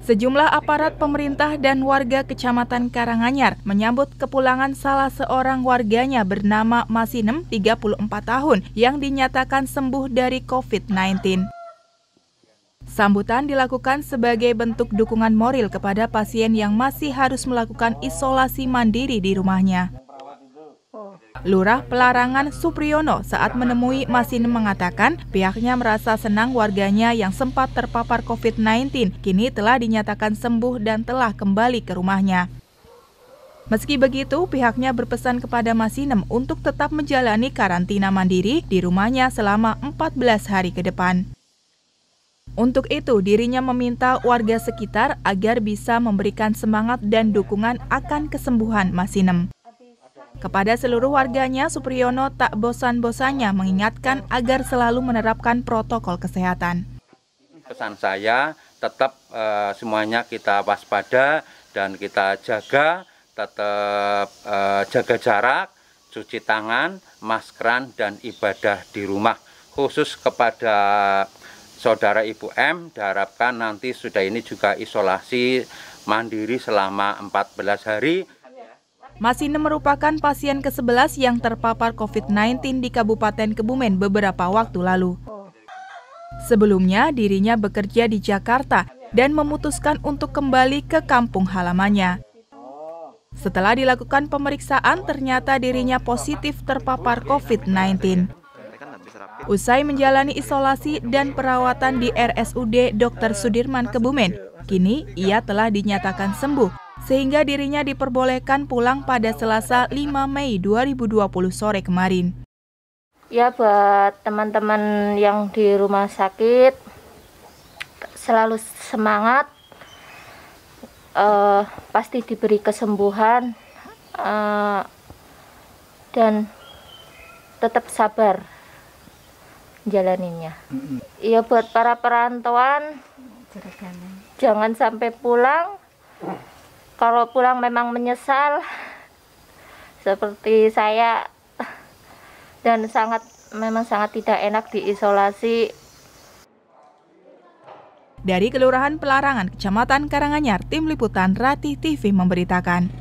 Sejumlah aparat pemerintah dan warga Kecamatan Karanganyar menyambut kepulangan salah seorang warganya bernama Masinem, 34 tahun, yang dinyatakan sembuh dari COVID-19. Sambutan dilakukan sebagai bentuk dukungan moral kepada pasien yang masih harus melakukan isolasi mandiri di rumahnya. Lurah Pelarangan Supriyono saat menemui Masin mengatakan pihaknya merasa senang warganya yang sempat terpapar COVID-19 kini telah dinyatakan sembuh dan telah kembali ke rumahnya. Meski begitu, pihaknya berpesan kepada Masinem untuk tetap menjalani karantina mandiri di rumahnya selama 14 hari ke depan. Untuk itu, dirinya meminta warga sekitar agar bisa memberikan semangat dan dukungan akan kesembuhan Masinem. Kepada seluruh warganya, Supriyono tak bosan-bosannya mengingatkan agar selalu menerapkan protokol kesehatan. Pesan saya tetap e, semuanya kita waspada dan kita jaga, tetap e, jaga jarak, cuci tangan, maskeran, dan ibadah di rumah. Khusus kepada saudara Ibu M, diharapkan nanti sudah ini juga isolasi mandiri selama 14 hari. Masine merupakan pasien ke-11 yang terpapar COVID-19 di Kabupaten Kebumen beberapa waktu lalu. Sebelumnya, dirinya bekerja di Jakarta dan memutuskan untuk kembali ke kampung halamannya. Setelah dilakukan pemeriksaan, ternyata dirinya positif terpapar COVID-19. Usai menjalani isolasi dan perawatan di RSUD Dr. Sudirman Kebumen, kini ia telah dinyatakan sembuh sehingga dirinya diperbolehkan pulang pada Selasa 5 Mei 2020 sore kemarin. Ya buat teman-teman yang di rumah sakit selalu semangat uh, pasti diberi kesembuhan uh, dan tetap sabar jalaninnya. Iya buat para perantauan jangan sampai pulang kalau pulang memang menyesal seperti saya dan sangat memang sangat tidak enak diisolasi dari Kelurahan Pelarangan, Kecamatan Karanganyar, Tim Liputan Ratih TV memberitakan.